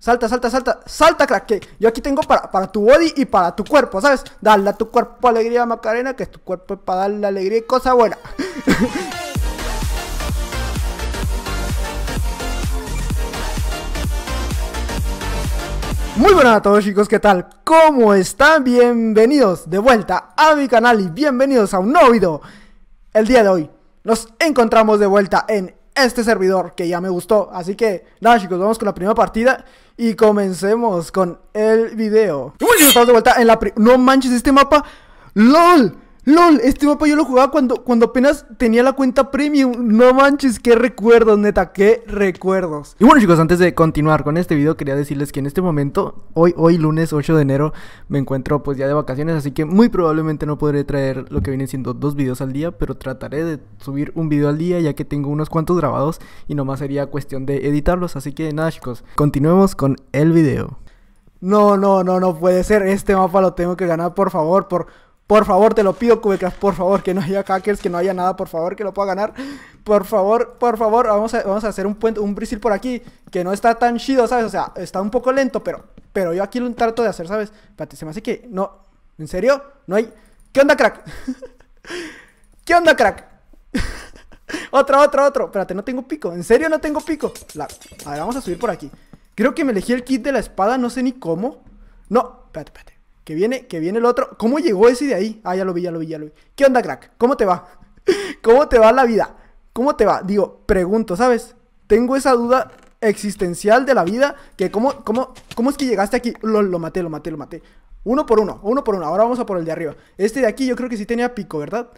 Salta, salta, salta, salta, crack. Que yo aquí tengo para, para tu body y para tu cuerpo, ¿sabes? Dale a tu cuerpo alegría, Macarena, que es tu cuerpo es para darle alegría y cosa buena. Muy buenas a todos chicos, ¿qué tal? ¿Cómo están? Bienvenidos de vuelta a mi canal y bienvenidos a un nuevo video. El día de hoy nos encontramos de vuelta en este servidor que ya me gustó. Así que nada chicos, vamos con la primera partida. Y comencemos con el video. Estamos de vuelta en la... No manches, este mapa. ¡LOL! LOL, este mapa yo lo jugaba cuando, cuando apenas tenía la cuenta premium. No manches, qué recuerdos, neta, qué recuerdos. Y bueno, chicos, antes de continuar con este video, quería decirles que en este momento, hoy, hoy lunes 8 de enero, me encuentro pues ya de vacaciones, así que muy probablemente no podré traer lo que vienen siendo dos videos al día, pero trataré de subir un video al día ya que tengo unos cuantos grabados y nomás sería cuestión de editarlos. Así que nada, chicos, continuemos con el video. No, no, no, no puede ser. Este mapa lo tengo que ganar, por favor, por por favor, te lo pido, Cubecraft, por favor, que no haya hackers, que no haya nada, por favor, que lo pueda ganar. Por favor, por favor, vamos a, vamos a hacer un puente, un brisil por aquí, que no está tan chido, ¿sabes? O sea, está un poco lento, pero, pero yo aquí lo trato de hacer, ¿sabes? Espérate, se me hace que, no, ¿en serio? No hay... ¿Qué onda, crack? ¿Qué onda, crack? otro, otro, otro. Espérate, no tengo pico. ¿En serio no tengo pico? A ver, vamos a subir por aquí. Creo que me elegí el kit de la espada, no sé ni cómo. No, espérate, espérate. Que viene, que viene el otro. ¿Cómo llegó ese de ahí? Ah, ya lo vi, ya lo vi, ya lo vi. ¿Qué onda, crack? ¿Cómo te va? ¿Cómo te va la vida? ¿Cómo te va? Digo, pregunto, ¿sabes? Tengo esa duda existencial de la vida que cómo, cómo, cómo es que llegaste aquí. Lo, lo maté, lo maté, lo maté. Uno por uno, uno por uno. Ahora vamos a por el de arriba. Este de aquí yo creo que sí tenía pico, ¿verdad?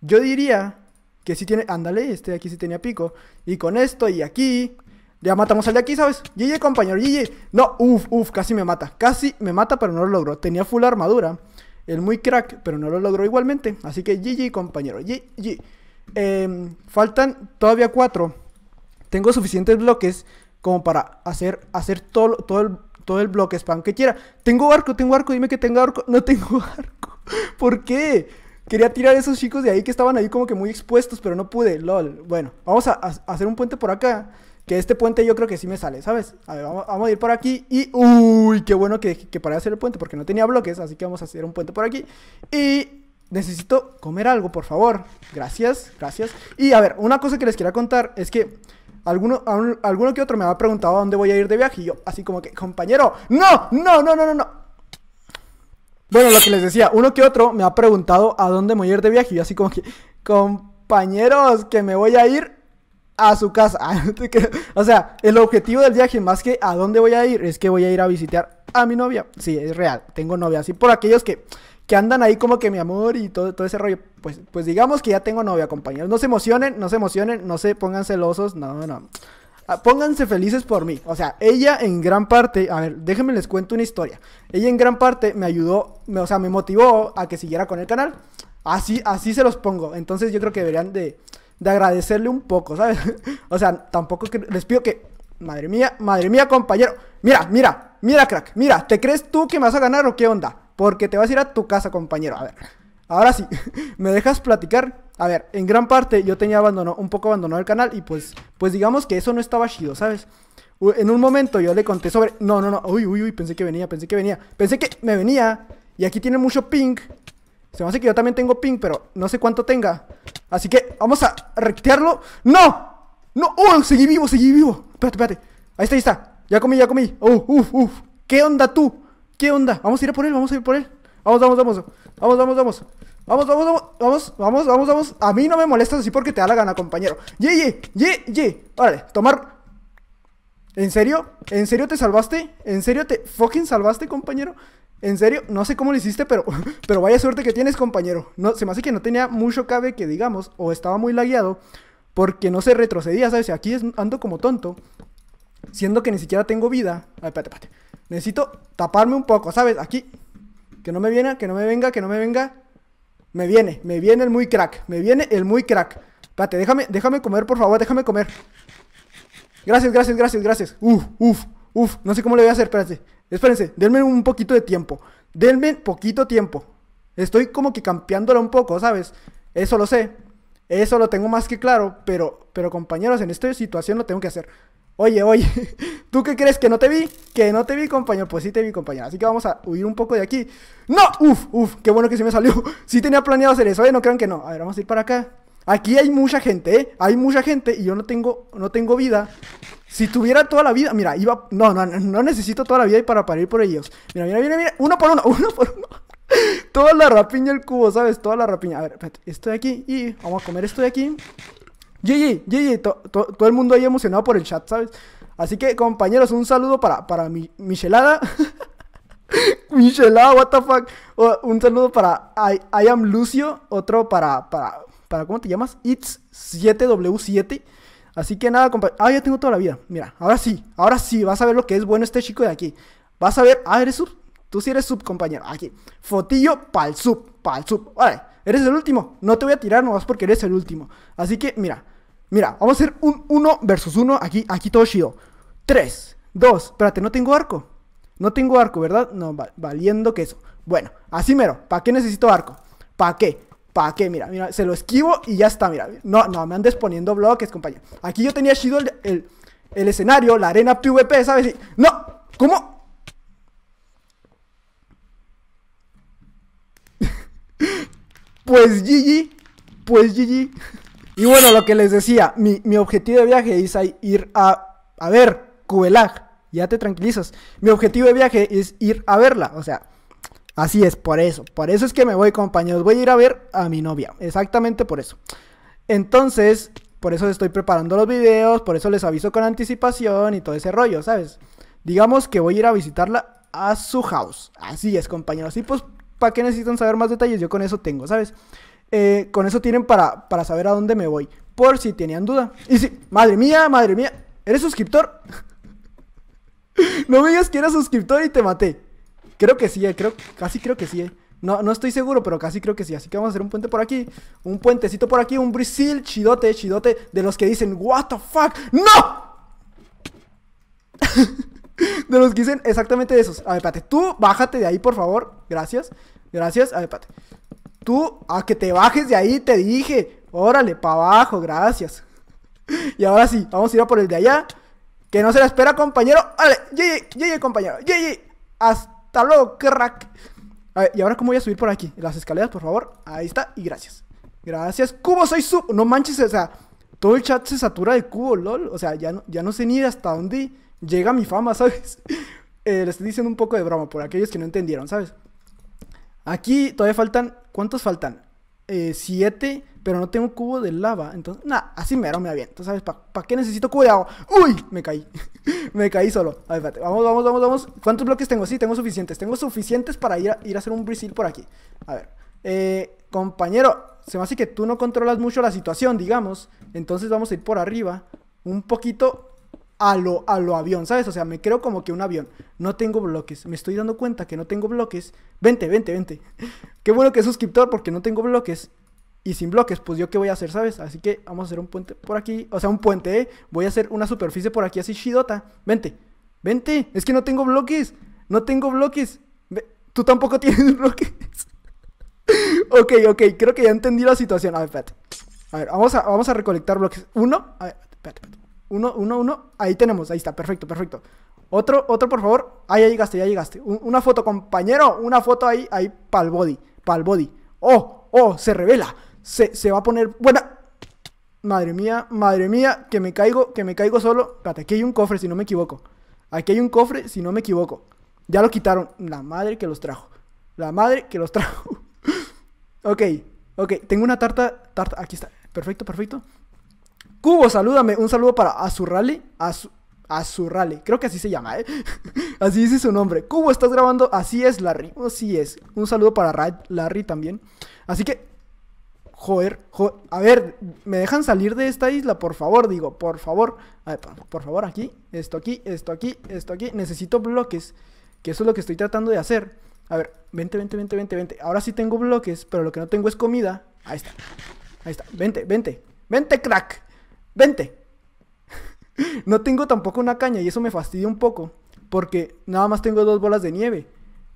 Yo diría que sí tiene... Ándale, este de aquí sí tenía pico. Y con esto y aquí ya matamos al de aquí, ¿sabes? GG, compañero, GG. No, uff, uff, casi me mata. Casi me mata, pero no lo logró. Tenía full armadura. El muy crack, pero no lo logró igualmente. Así que GG, compañero, GG. Em, faltan todavía cuatro. Tengo suficientes bloques como para hacer, hacer todo, todo, el, todo bloque spam que quiera. Tengo arco, tengo arco, dime que tengo arco. No tengo arco. ¿Por qué? Quería tirar a esos chicos de ahí que estaban ahí como que muy expuestos, pero no pude. LOL. Bueno, vamos a hacer un puente por acá. Que este puente yo creo que sí me sale, ¿sabes? A ver, vamos, a ir por aquí. Y, uy, qué bueno que, que para hacer el puente, porque no tenía bloques, así que vamos a hacer un puente por aquí. Y necesito comer algo, por favor. Gracias, gracias. Y a ver, una cosa que les quiero contar es que alguno, alguno que otro me ha preguntado a dónde voy a ir de viaje. Y yo, así como que, compañero, no, no, no, no, no, no. Bueno, lo que les decía, uno que otro me ha preguntado a dónde voy a ir de viaje. Y yo, así como que, compañeros, que me voy a ir a su casa. Ah, o sea, el objetivo del viaje, más que a dónde voy a ir, es que voy a ir a visitar a mi novia. Sí, es real, tengo novia. Así por aquellos que, que andan ahí como que mi amor y todo, ese rollo. Pues, pues digamos que ya tengo novia, compañeros. No se emocionen, no se emocionen, no se pongan celosos, no, no. Ah, pónganse felices por mí. O sea, ella en gran parte, a ver, déjenme les cuento una historia. Ella en gran parte me ayudó, o sea, me motivó a que siguiera con el canal. Así, así se los pongo. Entonces yo creo que deberían de, de agradecerle un poco, ¿sabes? o sea, tampoco que les pido que, madre mía, madre mía, compañero, mira, mira, mira, crack, mira, ¿te crees tú que me vas a ganar o qué onda? Porque te vas a ir a tu casa, compañero. A ver, ahora sí, ¿me dejas platicar? A ver, en gran parte yo tenía abandonado, un poco abandonado el canal y pues, pues digamos que eso no estaba chido, ¿sabes? En un momento yo le conté sobre... No, no, no. Uy, uy, uy. Pensé que venía, pensé que venía. Pensé que me venía. Y aquí tiene mucho ping. Se me hace que yo también tengo ping, pero no sé cuánto tenga. Así que vamos a rectearlo. ¡No! ¡No! ¡Oh! Seguí vivo, seguí vivo. Espérate, espérate. Ahí está, ahí está. Ya comí, ya comí. ¡Uf, uf, uf! ¿Qué onda tú? ¿Qué onda? Vamos a ir a por él, vamos a ir por él. Vamos, vamos, vamos. Vamos, vamos, vamos. Vamos, vamos, vamos, vamos, vamos, vamos, vamos. A mí no me molestas así porque te da la gana, compañero. Ye, ye, ye, ye. Órale, tomar. ¿En serio? ¿En serio te salvaste? ¿En serio te fucking salvaste, compañero? En serio, no sé cómo lo hiciste, pero, pero vaya suerte que tienes, compañero. No, se me hace que no tenía mucho cabe que digamos, o estaba muy lagueado, porque no se retrocedía, ¿sabes? Aquí ando como tonto, siendo que ni siquiera tengo vida. Ay, ah, espérate, espérate. Necesito taparme un poco, ¿sabes? Aquí. Que no me viene, que no me venga, que no me venga. Me viene, me viene el muy crack, me viene el muy crack. Espérate, déjame, déjame comer, por favor, déjame comer. Gracias, gracias, gracias, gracias. Uf, uf, uf, no sé cómo le voy a hacer, espérate. Espérense, denme un poquito de tiempo. Denme poquito tiempo. Estoy como que campeándola un poco, ¿sabes? Eso lo sé. Eso lo tengo más que claro. Pero, pero compañeros, en esta situación lo tengo que hacer. Oye, oye, ¿tú qué crees que no te vi? Que no te vi, compañero. Pues sí te vi, compañero. Así que vamos a huir un poco de aquí. ¡No! ¡Uf! ¡Uf! ¡Qué bueno que se me salió! Sí tenía planeado hacer eso, Oye, ¿eh? No crean que no. A ver, vamos a ir para acá. Aquí hay mucha gente, ¿eh? Hay mucha gente y yo no tengo, no tengo vida. Si tuviera toda la vida, mira, iba. No, no, no necesito toda la vida y para parir por ellos. Mira, mira, mira, mira. Uno por uno, uno por uno. toda la rapiña del cubo, ¿sabes? Toda la rapiña. A ver, espérate, esto aquí y vamos a comer esto de aquí. GG, GG, todo el mundo ahí emocionado por el chat, ¿sabes? Así que, compañeros, un saludo para, para mi, Michelada. Michelada, what the fuck. un saludo para I, am Lucio. Otro para, para, para, ¿cómo te llamas? It's 7W7. Así que nada, compañero. Ah, ya tengo toda la vida. Mira, ahora sí, ahora sí, vas a ver lo que es bueno este chico de aquí. Vas a ver, ah, eres sub. Tú sí eres sub, compañero. Aquí. Fotillo pa'l sub, pa'l sub. Vale, eres el último. No te voy a tirar nomás porque eres el último. Así que, mira, mira, vamos a hacer un 1 versus 1. Aquí, aquí todo chido. 3, 2, espérate, no tengo arco. No tengo arco, ¿verdad? No, valiendo valiendo queso. Bueno, así mero. ¿Para qué necesito arco? ¿Para qué? ¿Para qué? Mira, mira, se lo esquivo y ya está, mira. No, no, me andes poniendo bloques, compañero. Aquí yo tenía chido el, escenario, la arena PvP, ¿sabes? ¡No! ¿Cómo? pues GG, pues GG. Y bueno, lo que les decía, mi, objetivo de viaje es ir a, a ver Cubelag. Ya te tranquilizas. Mi objetivo de viaje es ir a verla. O sea, Así es, por eso. Por eso es que me voy, compañeros. Voy a ir a ver a mi novia. Exactamente por eso. Entonces, por eso estoy preparando los videos, por eso les aviso con anticipación y todo ese rollo, ¿sabes? Digamos que voy a ir a visitarla a su house. Así es, compañeros. Y pues, ¿para qué necesitan saber más detalles? Yo con eso tengo, ¿sabes? Eh, con eso tienen para, para saber a dónde me voy. Por si tenían duda. Y si, madre mía, madre mía, ¿eres suscriptor? no me digas que eras suscriptor y te maté. Creo que sí, eh, creo, casi creo que sí. Eh. No, no estoy seguro, pero casi creo que sí. Así que vamos a hacer un puente por aquí. Un puentecito por aquí. Un brisil chidote, chidote. De los que dicen, ¿What the fuck? ¡No! de los que dicen exactamente esos. A ver, pate, Tú bájate de ahí, por favor. Gracias. Gracias. A ver, pate Tú, a que te bajes de ahí, te dije. Órale, pa' abajo. Gracias. y ahora sí, vamos a ir a por el de allá. Que no se la espera, compañero. ¡Órale! Ye, ye, compañero! ye, Hasta. Hasta luego, crack. A ver, ¿y ahora cómo voy a subir por aquí? Las escaleras, por favor. Ahí está, y gracias. Gracias, cubo, soy su... No manches, o sea, todo el chat se satura de cubo, lol. O sea, ya no, ya no sé ni hasta dónde llega mi fama, ¿sabes? Les eh, le estoy diciendo un poco de broma por aquellos que no entendieron, ¿sabes? Aquí todavía faltan, ¿cuántos faltan? Eh, siete pero no tengo cubo de lava. Entonces, nada, así mero me aviento, ¿sabes? ¿Para qué necesito cubo de agua? ¡Uy! Me caí. me caí solo. A ver, espérate. Vamos, vamos, vamos, vamos. ¿Cuántos bloques tengo? Sí, tengo suficientes. Tengo suficientes para ir a, ir a hacer un brisil por aquí. A ver. Eh, compañero, se me hace que tú no controlas mucho la situación, digamos. Entonces vamos a ir por arriba. Un poquito a lo, a lo avión, ¿sabes? O sea, me creo como que un avión. No tengo bloques. Me estoy dando cuenta que no tengo bloques. Vente, vente, vente. Qué bueno que es suscriptor porque no tengo bloques y sin bloques, pues yo qué voy a hacer, ¿sabes? Así que vamos a hacer un puente por aquí, o sea, un puente, ¿eh? Voy a hacer una superficie por aquí así Chidota, Vente, vente, es que no tengo bloques, no tengo bloques. Tú tampoco tienes bloques. ok, ok, creo que ya entendí la situación. A ver, espérate. A ver, vamos a, vamos a recolectar bloques. Uno, a ver, espérate, espérate. Uno, uno, uno. Ahí tenemos, ahí está, perfecto, perfecto. Otro, otro, por favor. Ahí ya llegaste, ya llegaste. una foto, compañero, una foto ahí, ahí, pal body, pal body. Oh, oh, se revela se, va a poner buena. Madre mía, madre mía, que me caigo, que me caigo solo. Espérate, aquí hay un cofre, si no me equivoco. Aquí hay un cofre, si no me equivoco. Ya lo quitaron. La madre que los trajo. La madre que los trajo. ok, ok. Tengo una tarta, tarta. Aquí está. Perfecto, perfecto. Cubo, salúdame. Un saludo para Azurrali su rally Creo que así se llama, ¿eh? así dice su nombre. Cubo, estás grabando. Así es, Larry. Así es. Un saludo para Larry también. Así que Joder, a ver, ¿me dejan salir de esta isla? Por favor, digo, por favor. por favor, aquí, esto aquí, esto aquí, esto aquí. Necesito bloques, que eso es lo que estoy tratando de hacer. A ver, vente, vente, vente, vente, vente. Ahora sí tengo bloques, pero lo que no tengo es comida. Ahí está, ahí está. Vente, vente, vente, crack. Vente. no tengo tampoco una caña y eso me fastidia un poco, porque nada más tengo dos bolas de nieve.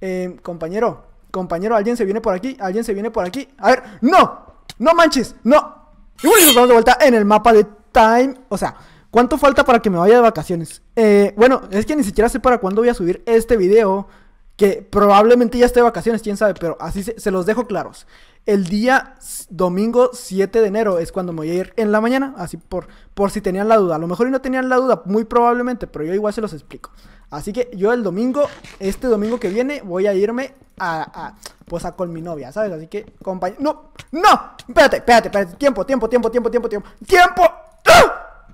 Em, compañero, compañero, alguien se viene por aquí, alguien se viene por aquí. A ver, no, no manches, no. Y bueno, nos vamos de vuelta en el mapa de Time. O sea, ¿cuánto falta para que me vaya de vacaciones? Eh, bueno, es que ni siquiera sé para cuándo voy a subir este video. Que probablemente ya esté de vacaciones, quién sabe, pero así se, los dejo claros. El día domingo 7 de enero es cuando me voy a ir en la mañana, así por, por si tenían la duda. A lo mejor y no tenían la duda, muy probablemente, pero yo igual se los explico. Así que yo el domingo, este domingo que viene, voy a irme a, a pues a con mi novia, ¿sabes? Así que, compañero. ¡No! ¡No! Espérate, espérate, espérate. Tiempo, tiempo, tiempo, tiempo, tiempo, tiempo. ¡Tiempo! ¡Ah!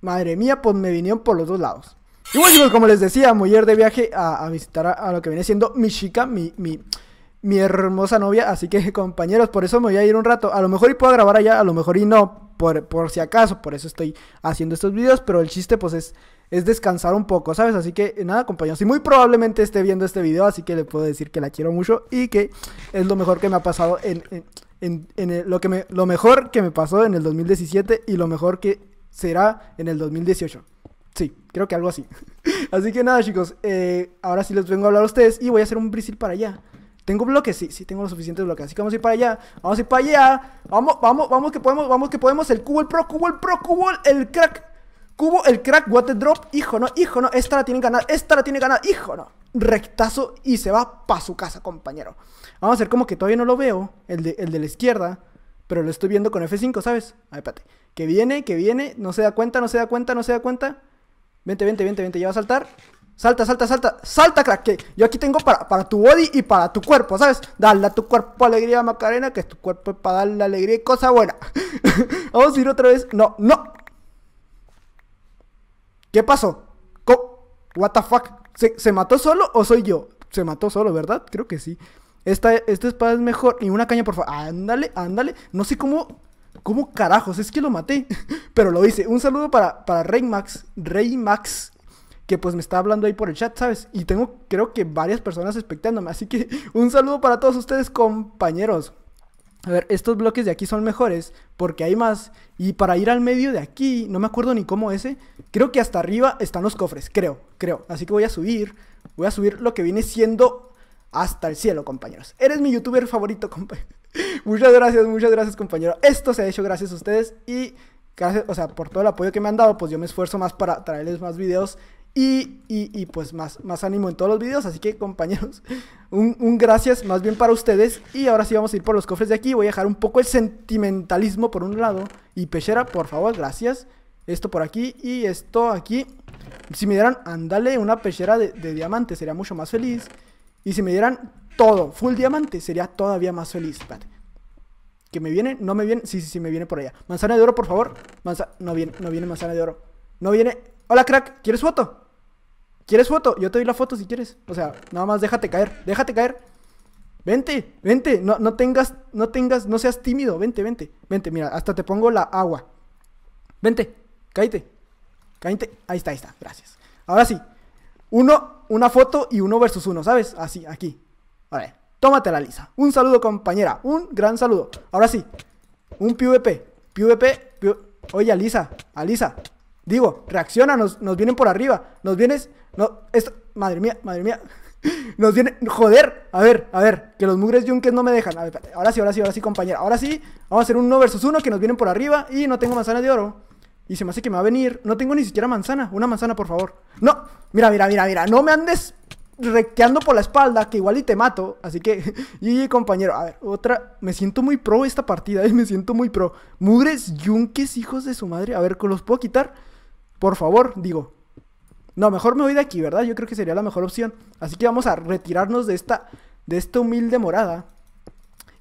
Madre mía, pues me vinieron por los dos lados. Y chicos, como les decía, muy de viaje a, visitar a, a, lo que viene siendo mi chica, mi, mi mi hermosa novia. Así que compañeros, por eso me voy a ir un rato. A lo mejor y puedo grabar allá, a lo mejor y no, por, si acaso. Por eso estoy haciendo estos videos, pero el chiste pues es, es descansar un poco, ¿sabes? Así que nada, compañeros. Y muy probablemente esté viendo este video, así que le puedo decir que la quiero mucho y que es lo mejor que me ha pasado en... en, lo, que me, lo mejor que me pasó en el 2017 y lo mejor que será en el 2018. Sí, creo que algo así. así que nada, chicos. Eh, ahora sí les vengo a hablar a ustedes y voy a hacer un brisil para allá. Tengo bloques, sí, sí, tengo los suficientes bloques. Así que vamos a ir para allá. Vamos a ir para allá. Vamos, vamos, vamos que podemos, vamos que podemos. El cubo, el pro, cubo, el pro, cubo, el crack. Cubo, el crack, water drop. Hijo, no, hijo, no. Esta la tiene ganada, esta la tiene ganada. Hijo, no. Rectazo y se va para su casa, compañero. Vamos a hacer como que todavía no lo veo. El de, el de la izquierda. Pero lo estoy viendo con F5, ¿sabes? A espérate. Que viene, que viene. No se da cuenta, no se da cuenta, no se da cuenta. Vente, vente, vente, vente. Ya va a saltar. Salta, salta, salta, salta, crack. yo aquí tengo para, para tu body y para tu cuerpo, ¿sabes? Dale a tu cuerpo alegría, Macarena, que es tu cuerpo para darle alegría y cosa buena. Vamos a ir otra vez. No, no. ¿Qué pasó? co ¿What the fuck? ¿Se, mató solo o soy yo? Se mató solo, ¿verdad? Creo que sí. Esta, esta espada es mejor. Y una caña, por favor. Ándale, ándale. No sé cómo. ¿Cómo carajos? Es que lo maté. Pero lo hice. Un saludo para, para Rey Max. Rey Max que pues me está hablando ahí por el chat, ¿sabes? Y tengo, creo que varias personas expectándome. Así que un saludo para todos ustedes, compañeros. A ver, estos bloques de aquí son mejores porque hay más. Y para ir al medio de aquí, no me acuerdo ni cómo ese. Creo que hasta arriba están los cofres, creo, creo. Así que voy a subir, voy a subir lo que viene siendo hasta el cielo, compañeros. Eres mi youtuber favorito, compañero. muchas gracias, muchas gracias, compañero. Esto se ha hecho gracias a ustedes y gracias, o sea, por todo el apoyo que me han dado, pues yo me esfuerzo más para traerles más videos y, pues más, más ánimo en todos los videos. Así que compañeros, un, gracias más bien para ustedes. Y ahora sí vamos a ir por los cofres de aquí. Voy a dejar un poco el sentimentalismo por un lado. Y Pechera, por favor, gracias. Esto por aquí y esto aquí. Si me dieran, andale, una pechera de, diamante, sería mucho más feliz. Y si me dieran todo, full diamante, sería todavía más feliz. Que me viene, no me viene. Sí, sí, sí, me viene por allá. Manzana de oro, por favor. No viene, no viene manzana de oro. No viene. Hola, crack, ¿quieres foto? ¿Quieres foto? Yo te doy la foto si quieres. O sea, nada más déjate caer, déjate caer. Vente, vente, no, tengas, no tengas, no seas tímido, vente, vente, vente, mira, hasta te pongo la agua. Vente, cállate, cállate, ahí está, ahí está, gracias. Ahora sí, uno, una foto y uno versus uno, ¿sabes? Así, aquí. A Tómate la Lisa. Un saludo, compañera, un gran saludo. Ahora sí, un PvP, PvP, PvP. oye, Alisa, Lisa Digo, reacciona, nos, vienen por arriba. Nos vienes. No, esto, madre mía, madre mía. Nos viene Joder, a ver, a ver. Que los mugres yunques no me dejan. A ver, ahora sí, ahora sí, ahora sí, compañera. Ahora sí, vamos a hacer un 1 versus uno, que nos vienen por arriba. Y no tengo manzana de oro. Y se me hace que me va a venir. No tengo ni siquiera manzana. Una manzana, por favor. No, mira, mira, mira, mira. No me andes requeando por la espalda, que igual y te mato. Así que, y compañero, a ver, otra. Me siento muy pro esta partida, me siento muy pro. Mugres, yunques, hijos de su madre. A ver, ¿los puedo quitar? Por favor, digo. No, mejor me voy de aquí, ¿verdad? Yo creo que sería la mejor opción. Así que vamos a retirarnos de esta, de esta humilde morada.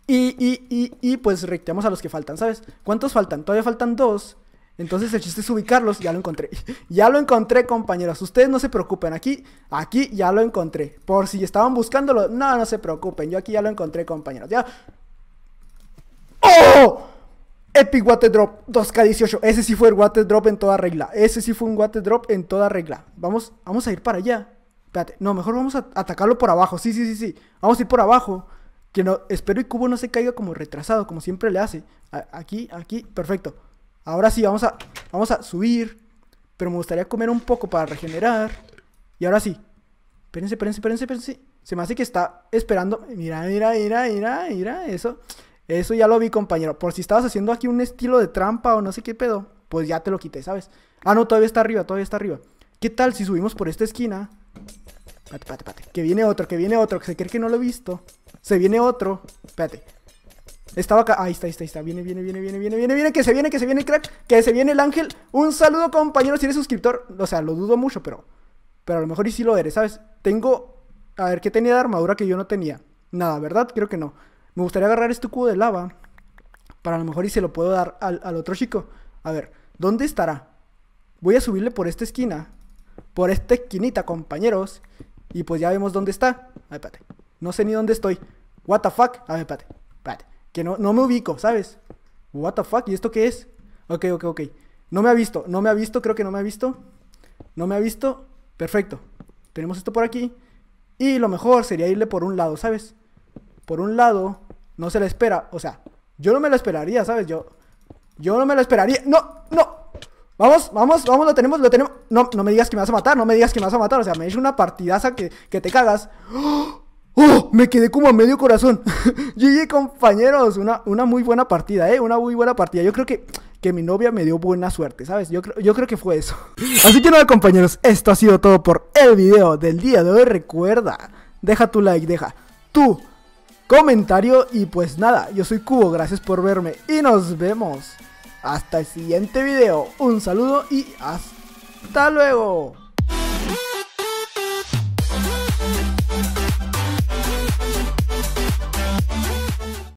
Y, y, y, y pues recteamos a los que faltan, ¿sabes? ¿Cuántos faltan? Todavía faltan dos. Entonces el chiste es ubicarlos, ya lo encontré. Ya lo encontré, compañeros. Ustedes no se preocupen, aquí, aquí ya lo encontré. Por si estaban buscándolo, no, no se preocupen. Yo aquí ya lo encontré, compañeros. Ya. ¡Oh! Epic Water Drop 2K18. Ese sí fue el Water Drop en toda regla. Ese sí fue un Water Drop en toda regla. Vamos, vamos a ir para allá. Espérate, no, mejor vamos a atacarlo por abajo. Sí, sí, sí, sí. Vamos a ir por abajo. Que no, espero y Cubo no se caiga como retrasado, como siempre le hace. aquí, aquí, perfecto. Ahora sí, vamos a, vamos a subir. Pero me gustaría comer un poco para regenerar. Y ahora sí. Espérense, espérense, espérense, espérense. Se me hace que está esperando. Mira, mira, mira, mira, mira, eso. Eso ya lo vi, compañero. Por si estabas haciendo aquí un estilo de trampa o no sé qué pedo, pues ya te lo quité, ¿sabes? Ah, no, todavía está arriba, todavía está arriba. ¿Qué tal si subimos por esta esquina? Pate, pate, pate. Que viene otro, que viene otro, que se cree que no lo he visto. Se viene otro. Espérate. Estaba acá. Ahí está, ahí está, ahí está. Viene, viene, viene, viene, viene, viene, viene. Que se viene, que se viene, crack. Que se viene el ángel. Un saludo, compañero. Si eres suscriptor. O sea, lo dudo mucho, pero. Pero a lo mejor y si lo eres, ¿sabes? Tengo. A ver, ¿qué tenía de armadura que yo no tenía? Nada, ¿verdad? Creo que no me gustaría agarrar este cubo de lava para a lo mejor y se lo puedo dar al, al otro chico. A ver, ¿dónde estará? Voy a subirle por esta esquina, por esta esquinita, compañeros. Y pues ya vemos dónde está. A ver, espérate. No sé ni dónde estoy. What the fuck? A ver, espérate. Que no, no me ubico, ¿sabes? What the fuck? ¿Y esto qué es? Ok, ok, ok. No me ha visto, no me ha visto, creo que no me ha visto. No me ha visto. Perfecto. Tenemos esto por aquí. Y lo mejor sería irle por un lado, ¿sabes? por un lado, no se le espera. O sea, yo no me lo esperaría, ¿sabes? Yo, yo no me lo esperaría. No, no. Vamos, vamos, vamos, lo tenemos, lo tenemos. No, no me digas que me vas a matar, no me digas que me vas a matar. O sea, me hizo una partidaza que, que te cagas. ¡Oh! ¡Oh! Me quedé como a medio corazón. GG, compañeros. Una, una muy buena partida, ¿eh? Una muy buena partida. Yo creo que, que mi novia me dio buena suerte, ¿sabes? Yo, yo creo que fue eso. Así que nada, compañeros. Esto ha sido todo por el video del día de hoy. Recuerda, deja tu like, deja tú comentario. Y pues nada, yo soy Cubo, gracias por verme y nos vemos. Hasta el siguiente video. Un saludo y hasta luego.